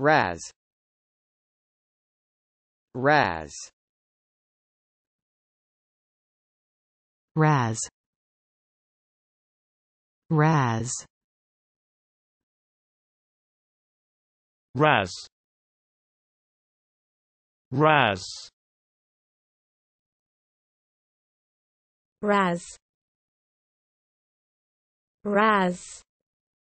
Raz Raz Raz Raz Raz Raz Raz Raz